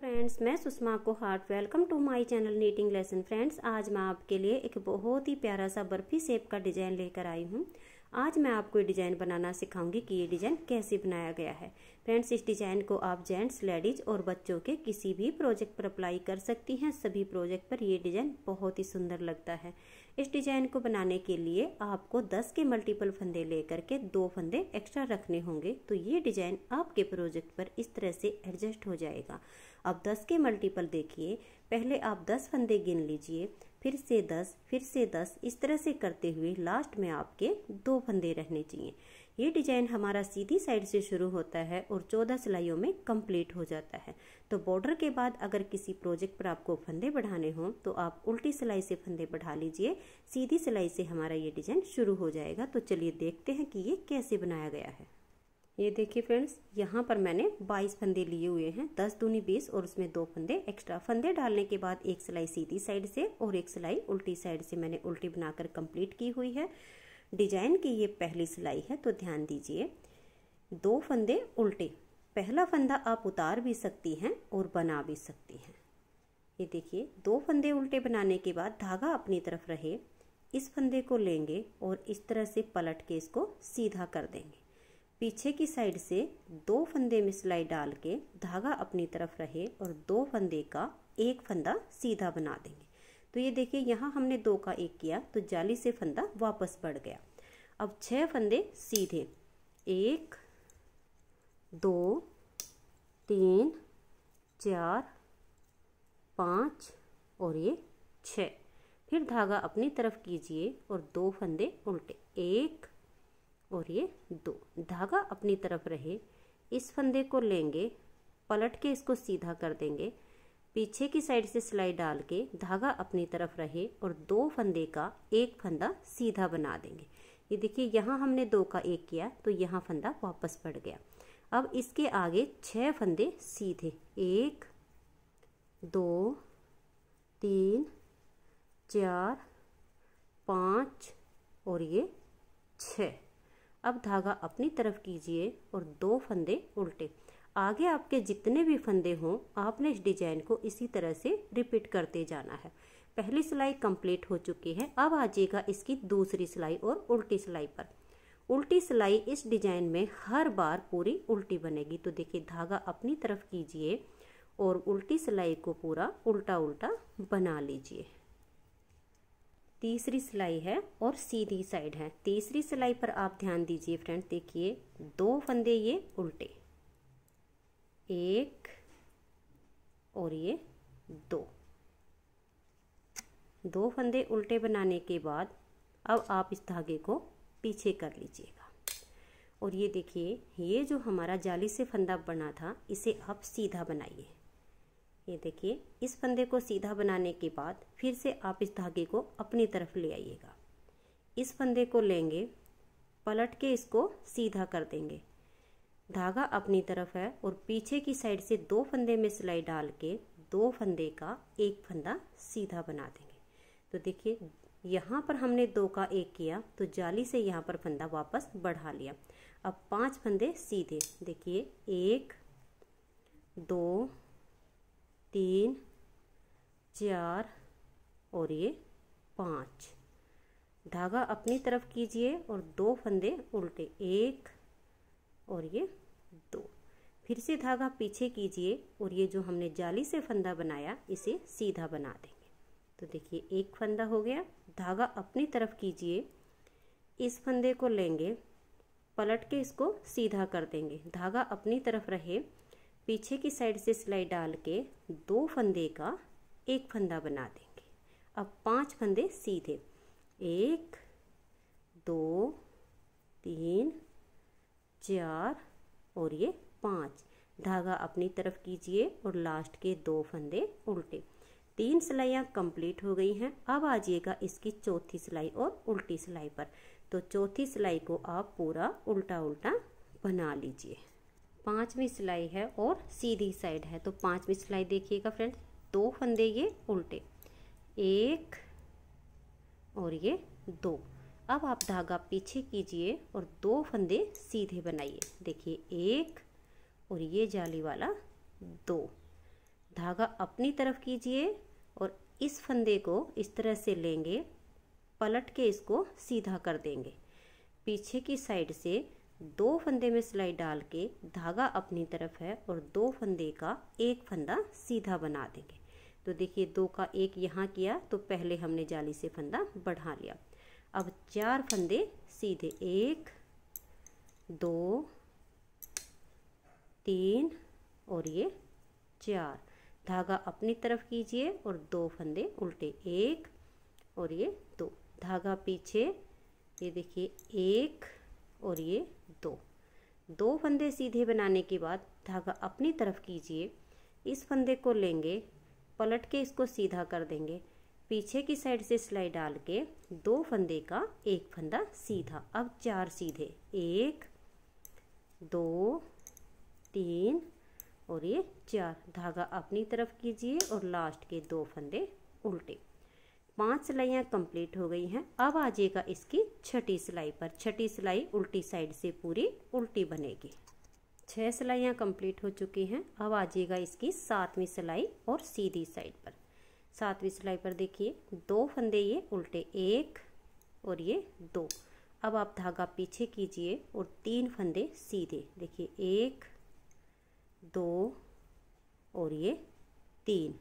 friends मैं सुषमा को heart welcome to my channel knitting lesson friends आज मैं आपके लिए एक बहुत ही प्यारा सा बर्फी सेप का डिज़ाइन लेकर आई हूँ आज मैं आपको ये डिज़ाइन बनाना सिखाऊंगी कि ये डिज़ाइन कैसे बनाया गया है फ्रेंड्स इस डिज़ाइन को आप जेंट्स लेडीज़ और बच्चों के किसी भी प्रोजेक्ट पर अप्लाई कर सकती हैं सभी प्रोजेक्ट पर ये डिज़ाइन बहुत ही सुंदर लगता है इस डिज़ाइन को बनाने के लिए आपको दस के मल्टीपल फंदे लेकर के दो फंदे एक्स्ट्रा रखने होंगे तो ये डिज़ाइन आपके प्रोजेक्ट पर इस तरह से एडजस्ट हो जाएगा अब दस के मल्टीपल देखिए पहले आप दस फंदे गिन लीजिए फिर से दस फिर से दस इस तरह से करते हुए लास्ट में आपके दो फंदे रहने चाहिए ये डिजाइन हमारा सीधी साइड से शुरू होता है और चौदह सिलाइयों में कंप्लीट हो जाता है तो बॉर्डर के बाद अगर किसी प्रोजेक्ट पर आपको फंदे बढ़ाने हों तो आप उल्टी सिलाई से फंदे बढ़ा लीजिए सीधी सिलाई से हमारा ये डिजाइन शुरू हो जाएगा तो चलिए देखते हैं कि ये कैसे बनाया गया है ये देखिए फ्रेंड्स यहाँ पर मैंने 22 फंदे लिए हुए हैं 10 दूनी 20 और उसमें दो फंदे एक्स्ट्रा फंदे डालने के बाद एक सिलाई सीधी साइड से और एक सिलाई उल्टी साइड से मैंने उल्टी बनाकर कंप्लीट की हुई है डिजाइन की ये पहली सिलाई है तो ध्यान दीजिए दो फंदे उल्टे पहला फंदा आप उतार भी सकती हैं और बना भी सकती हैं ये देखिए दो फंदे उल्टे बनाने के बाद धागा अपनी तरफ रहे इस फंदे को लेंगे और इस तरह से पलट के इसको सीधा कर देंगे पीछे की साइड से दो फंदे में सिलाई डाल के धागा अपनी तरफ रहे और दो फंदे का एक फंदा सीधा बना देंगे तो ये देखिए यहाँ हमने दो का एक किया तो जाली से फंदा वापस बढ़ गया अब छह फंदे सीधे एक दो तीन चार पाँच और ये छ फिर धागा अपनी तरफ कीजिए और दो फंदे उल्टे एक और ये दो धागा अपनी तरफ रहे इस फंदे को लेंगे पलट के इसको सीधा कर देंगे पीछे की साइड से सिलाई डाल के धागा अपनी तरफ रहे और दो फंदे का एक फंदा सीधा बना देंगे ये देखिए यहाँ हमने दो का एक किया तो यहाँ फंदा वापस पड़ गया अब इसके आगे छः फंदे सीधे एक दो तीन चार पाँच और ये छः अब धागा अपनी तरफ कीजिए और दो फंदे उल्टे आगे आपके जितने भी फंदे हों आपने इस डिजाइन को इसी तरह से रिपीट करते जाना है पहली सिलाई कंप्लीट हो चुकी है अब आ जाएगा इसकी दूसरी सिलाई और उल्टी सिलाई पर उल्टी सिलाई इस डिजाइन में हर बार पूरी उल्टी बनेगी तो देखिए धागा अपनी तरफ कीजिए और उल्टी सिलाई को पूरा उल्टा उल्टा बना लीजिए तीसरी सिलाई है और सीधी साइड है तीसरी सिलाई पर आप ध्यान दीजिए फ्रेंड देखिए दो फंदे ये उल्टे एक और ये दो दो फंदे उल्टे बनाने के बाद अब आप इस धागे को पीछे कर लीजिएगा और ये देखिए ये जो हमारा जाली से फंदा बना था इसे आप सीधा बनाइए ये देखिए इस फंदे को सीधा बनाने के बाद फिर से आप इस धागे को अपनी तरफ ले आइएगा इस फंदे को लेंगे पलट के इसको सीधा कर देंगे धागा अपनी तरफ है और पीछे की साइड से दो फंदे में सिलाई डाल के दो फंदे का एक फंदा सीधा बना देंगे तो देखिए यहाँ पर हमने दो का एक किया तो जाली से यहाँ पर फंदा वापस बढ़ा लिया अब पांच फंदे सीधे देखिए एक दो तीन चार और ये पाँच धागा अपनी तरफ कीजिए और दो फंदे उल्टे एक और ये दो फिर से धागा पीछे कीजिए और ये जो हमने जाली से फंदा बनाया इसे सीधा बना देंगे तो देखिए एक फंदा हो गया धागा अपनी तरफ कीजिए इस फंदे को लेंगे पलट के इसको सीधा कर देंगे धागा अपनी तरफ रहे पीछे की साइड से सिलाई डाल के दो फंदे का एक फंदा बना देंगे अब पांच फंदे सीधे एक दो तीन चार और ये पाँच धागा अपनी तरफ कीजिए और लास्ट के दो फंदे उल्टे तीन सिलाइयाँ कंप्लीट हो गई हैं अब आ जाइएगा इसकी चौथी सिलाई और उल्टी सिलाई पर तो चौथी सिलाई को आप पूरा उल्टा उल्टा बना लीजिए पांचवी सिलाई है और सीधी साइड है तो पांचवी सिलाई देखिएगा फ्रेंड दो फंदे ये उल्टे एक और ये दो अब आप धागा पीछे कीजिए और दो फंदे सीधे बनाइए देखिए एक और ये जाली वाला दो धागा अपनी तरफ कीजिए और इस फंदे को इस तरह से लेंगे पलट के इसको सीधा कर देंगे पीछे की साइड से दो फंदे में सिलाई डाल के धागा अपनी तरफ है और दो फंदे का एक फंदा सीधा बना देंगे तो देखिए दो का एक यहाँ किया तो पहले हमने जाली से फंदा बढ़ा लिया अब चार फंदे सीधे एक दो तीन और ये चार धागा अपनी तरफ कीजिए और दो फंदे उल्टे एक और ये दो धागा पीछे ये देखिए एक और ये दो दो फंदे सीधे बनाने के बाद धागा अपनी तरफ कीजिए इस फंदे को लेंगे पलट के इसको सीधा कर देंगे पीछे की साइड से सिलाई डाल के दो फंदे का एक फंदा सीधा अब चार सीधे एक दो तीन और ये चार धागा अपनी तरफ कीजिए और लास्ट के दो फंदे उल्टे पांच सिलाइयाँ कंप्लीट हो गई हैं अब आ जाएगा इसकी छठी सिलाई पर छठी सिलाई उल्टी साइड से पूरी उल्टी बनेगी छह सिलाइयाँ कंप्लीट हो चुकी हैं अब आ जाएगा इसकी सातवीं सिलाई और सीधी साइड पर सातवीं सिलाई पर देखिए दो फंदे ये उल्टे एक और ये दो अब आप धागा पीछे कीजिए और तीन फंदे सीधे देखिए एक दो और ये तीन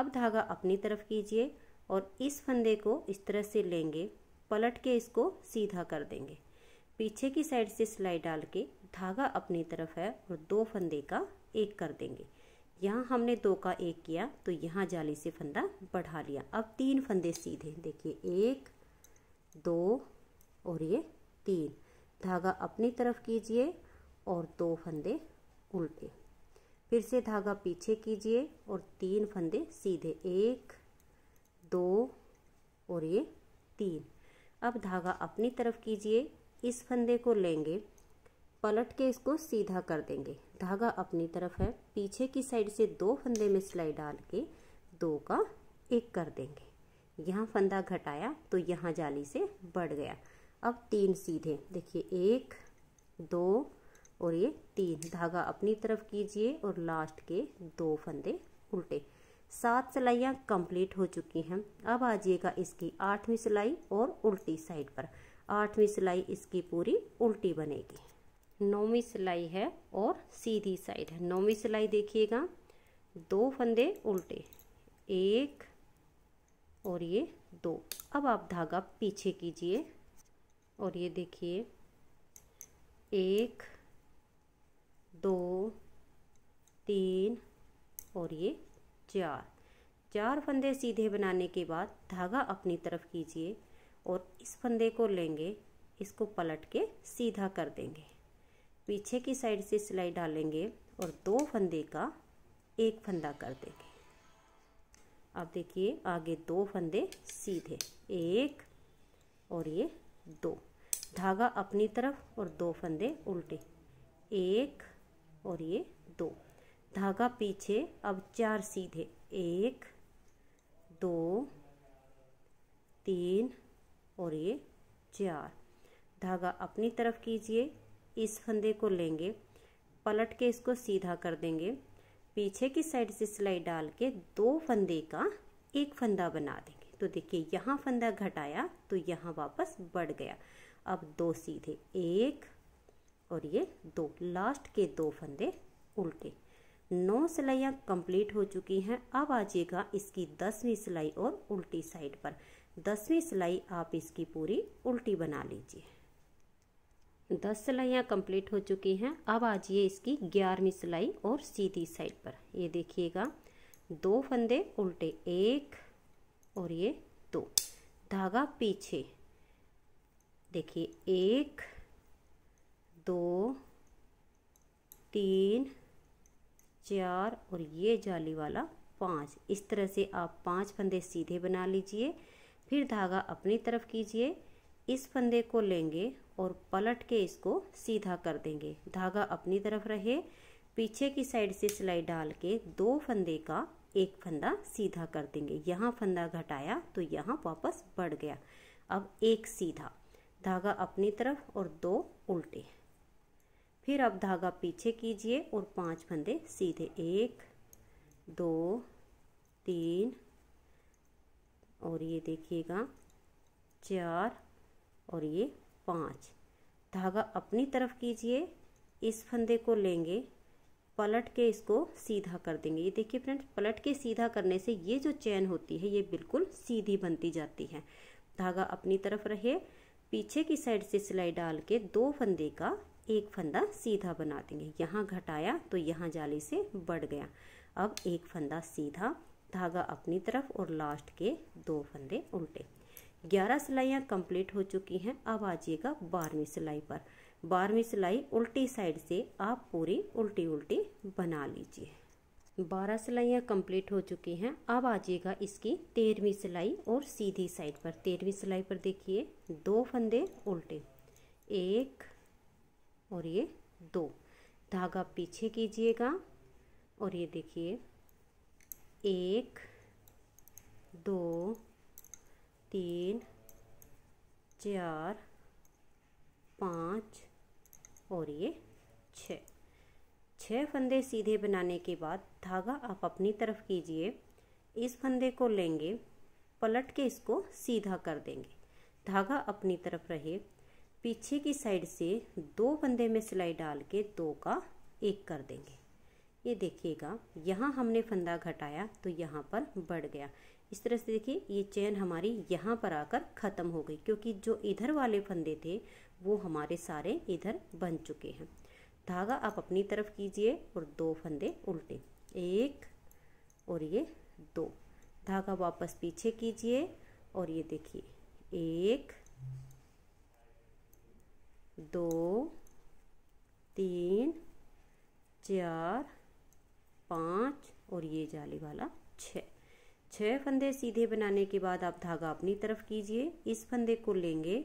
अब धागा अपनी तरफ कीजिए और इस फंदे को इस तरह से लेंगे पलट के इसको सीधा कर देंगे पीछे की साइड से सिलाई डाल के धागा अपनी तरफ है और दो फंदे का एक कर देंगे यहाँ हमने दो का एक किया तो यहाँ जाली से फंदा बढ़ा लिया अब तीन फंदे सीधे देखिए एक दो और ये तीन धागा अपनी तरफ कीजिए और दो फंदे उल्टे फिर से धागा पीछे कीजिए और तीन फंदे सीधे एक दो और ये तीन अब धागा अपनी तरफ कीजिए इस फंदे को लेंगे पलट के इसको सीधा कर देंगे धागा अपनी तरफ है पीछे की साइड से दो फंदे में सिलाई डाल के दो का एक कर देंगे यहाँ फंदा घटाया तो यहाँ जाली से बढ़ गया अब तीन सीधे देखिए एक दो और ये तीन धागा अपनी तरफ कीजिए और लास्ट के दो फंदे उल्टे सात सिलाइयाँ कंप्लीट हो चुकी हैं अब आ जाइएगा इसकी आठवीं सिलाई और उल्टी साइड पर आठवीं सिलाई इसकी पूरी उल्टी बनेगी नौवीं सिलाई है और सीधी साइड है नौवीं सिलाई देखिएगा दो फंदे उल्टे एक और ये दो अब आप धागा पीछे कीजिए और ये देखिए एक दो तीन और ये चार चार फंदे सीधे बनाने के बाद धागा अपनी तरफ कीजिए और इस फंदे को लेंगे इसको पलट के सीधा कर देंगे पीछे की साइड से सिलाई डालेंगे और दो फंदे का एक फंदा कर देंगे अब देखिए आगे दो फंदे सीधे एक और ये दो धागा अपनी तरफ और दो फंदे उल्टे एक और ये दो धागा पीछे अब चार सीधे एक दो तीन और ये चार धागा अपनी तरफ कीजिए इस फंदे को लेंगे पलट के इसको सीधा कर देंगे पीछे की साइड से सिलाई डाल के दो फंदे का एक फंदा बना देंगे तो देखिए यहाँ फंदा घटाया तो यहाँ वापस बढ़ गया अब दो सीधे एक और ये दो लास्ट के दो फंदे उल्टे नौ सिलाइयाँ कंप्लीट हो चुकी हैं अब आ जाएगा इसकी दसवीं सिलाई और उल्टी साइड पर दसवीं सिलाई आप इसकी पूरी उल्टी बना लीजिए दस सिलाइयाँ कंप्लीट हो चुकी हैं अब आ जाइए इसकी ग्यारहवीं सिलाई और सीधी साइड पर ये देखिएगा दो फंदे उल्टे एक और ये दो धागा पीछे देखिए एक दो तीन चार और ये जाली वाला पाँच इस तरह से आप पांच फंदे सीधे बना लीजिए फिर धागा अपनी तरफ कीजिए इस फंदे को लेंगे और पलट के इसको सीधा कर देंगे धागा अपनी तरफ रहे पीछे की साइड से सिलाई डाल के दो फंदे का एक फंदा सीधा कर देंगे यहाँ फंदा घटाया तो यहाँ वापस बढ़ गया अब एक सीधा धागा अपनी तरफ और दो उल्टे फिर अब धागा पीछे कीजिए और पांच फंदे सीधे एक दो तीन और ये देखिएगा चार और ये पाँच धागा अपनी तरफ कीजिए इस फंदे को लेंगे पलट के इसको सीधा कर देंगे ये देखिए फ्रेंड्स पलट के सीधा करने से ये जो चैन होती है ये बिल्कुल सीधी बनती जाती है धागा अपनी तरफ रहे पीछे की साइड से सिलाई डाल के दो फंदे का एक फंदा सीधा बना देंगे यहाँ घटाया तो यहाँ जाली से बढ़ गया अब एक फंदा सीधा धागा अपनी तरफ और लास्ट के दो फंदे उल्टे ग्यारह सिलाइयाँ कंप्लीट हो चुकी हैं अब आ जाइएगा बारहवीं सिलाई पर बारहवीं सिलाई उल्टी साइड से आप पूरी उल्टी उल्टी बना लीजिए बारह सिलाइयाँ कंप्लीट हो चुकी हैं अब आ जाइएगा इसकी तेरहवीं सिलाई और सीधी साइड पर तेरहवीं सिलाई पर देखिए दो फंदे उल्टे एक और ये दो धागा पीछे कीजिएगा और ये देखिए एक दो तीन चार पाँच और ये छः छः फंदे सीधे बनाने के बाद धागा आप अपनी तरफ कीजिए इस फंदे को लेंगे पलट के इसको सीधा कर देंगे धागा अपनी तरफ रहे पीछे की साइड से दो फंदे में सिलाई डाल के दो का एक कर देंगे ये देखिएगा यहाँ हमने फंदा घटाया तो यहाँ पर बढ़ गया इस तरह से देखिए ये चैन हमारी यहाँ पर आकर ख़त्म हो गई क्योंकि जो इधर वाले फंदे थे वो हमारे सारे इधर बन चुके हैं धागा आप अपनी तरफ कीजिए और दो फंदे उल्टे एक और ये दो धागा वापस पीछे कीजिए और ये देखिए एक दो तीन चार पाँच और ये जाली वाला छः छः फंदे सीधे बनाने के बाद आप धागा अपनी तरफ कीजिए इस फंदे को लेंगे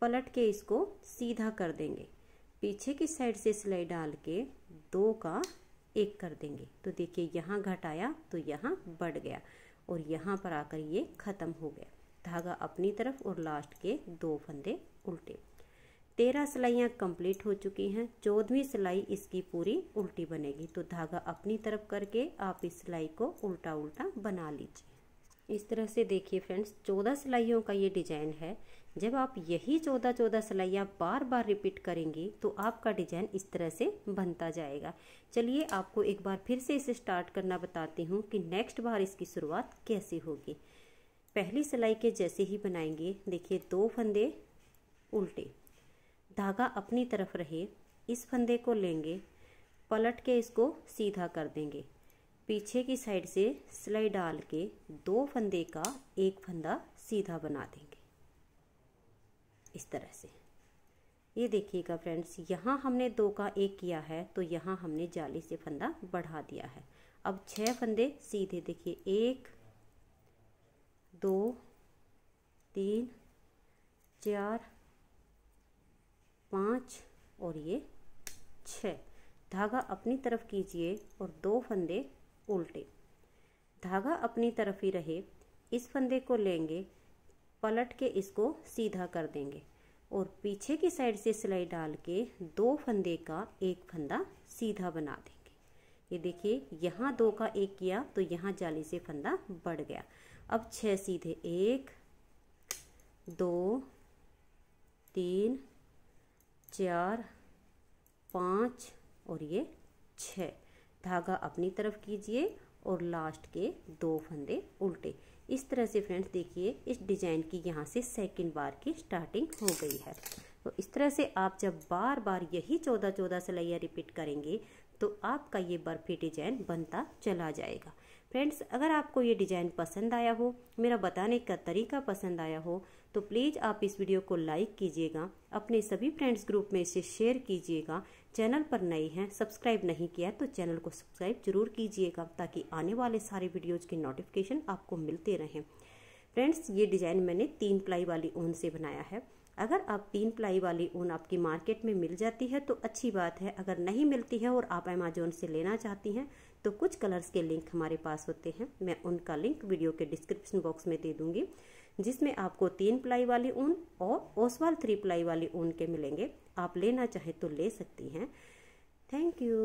पलट के इसको सीधा कर देंगे पीछे की साइड से सिलाई डाल के दो का एक कर देंगे तो देखिए यहाँ घटाया तो यहाँ बढ़ गया और यहाँ पर आकर ये ख़त्म हो गया धागा अपनी तरफ और लास्ट के दो फंदे उल्टे तेरह सिलाइयाँ कंप्लीट हो चुकी हैं चौदहवीं सिलाई इसकी पूरी उल्टी बनेगी तो धागा अपनी तरफ करके आप इस सिलाई को उल्टा उल्टा बना लीजिए इस तरह से देखिए फ्रेंड्स चौदह सिलाइयों का ये डिजाइन है जब आप यही चौदह चौदह सिलाइयाँ बार बार रिपीट करेंगे तो आपका डिजाइन इस तरह से बनता जाएगा चलिए आपको एक बार फिर से इसे स्टार्ट करना बताती हूँ कि नेक्स्ट बार इसकी शुरुआत कैसे होगी पहली सिलाई के जैसे ही बनाएंगे देखिए दो फंदे उल्टे धागा अपनी तरफ रहे इस फंदे को लेंगे पलट के इसको सीधा कर देंगे पीछे की साइड से सिलाई डाल के दो फंदे का एक फंदा सीधा बना देंगे इस तरह से ये देखिएगा फ्रेंड्स यहाँ हमने दो का एक किया है तो यहाँ हमने जाली से फंदा बढ़ा दिया है अब छह फंदे सीधे देखिए एक दो तीन चार पाँच और ये छः धागा अपनी तरफ कीजिए और दो फंदे उल्टे धागा अपनी तरफ ही रहे इस फंदे को लेंगे पलट के इसको सीधा कर देंगे और पीछे की साइड से सिलाई डाल के दो फंदे का एक फंदा सीधा बना देंगे ये देखिए यहाँ दो का एक किया तो यहाँ जाली से फंदा बढ़ गया अब छः सीधे एक दो तीन चार पाँच और ये छः धागा अपनी तरफ कीजिए और लास्ट के दो फंदे उल्टे इस तरह से फ्रेंड्स देखिए इस डिजाइन की यहाँ से सेकंड बार की स्टार्टिंग हो गई है तो इस तरह से आप जब बार बार यही चौदह चौदह सिलाइयाँ रिपीट करेंगे तो आपका ये बर्फी डिजाइन बनता चला जाएगा फ्रेंड्स अगर आपको ये डिज़ाइन पसंद आया हो मेरा बताने का तरीका पसंद आया हो तो प्लीज़ आप इस वीडियो को लाइक कीजिएगा अपने सभी फ्रेंड्स ग्रुप में इसे शेयर कीजिएगा चैनल पर नए हैं सब्सक्राइब नहीं किया तो चैनल को सब्सक्राइब जरूर कीजिएगा ताकि आने वाले सारे वीडियोज़ की नोटिफिकेशन आपको मिलते रहें फ्रेंड्स ये डिज़ाइन मैंने तीन प्लाई वाली ऊन से बनाया है अगर आप तीन प्लाई वाली ऊन आपकी मार्केट में मिल जाती है तो अच्छी बात है अगर नहीं मिलती है और आप अमेजोन से लेना चाहती हैं तो कुछ कलर्स के लिंक हमारे पास होते हैं मैं उनका लिंक वीडियो के डिस्क्रिप्शन बॉक्स में दे दूंगी जिसमें आपको तीन प्लाई वाली ऊन और ओसवाल थ्री प्लाई वाली ऊन के मिलेंगे आप लेना चाहें तो ले सकती हैं थैंक यू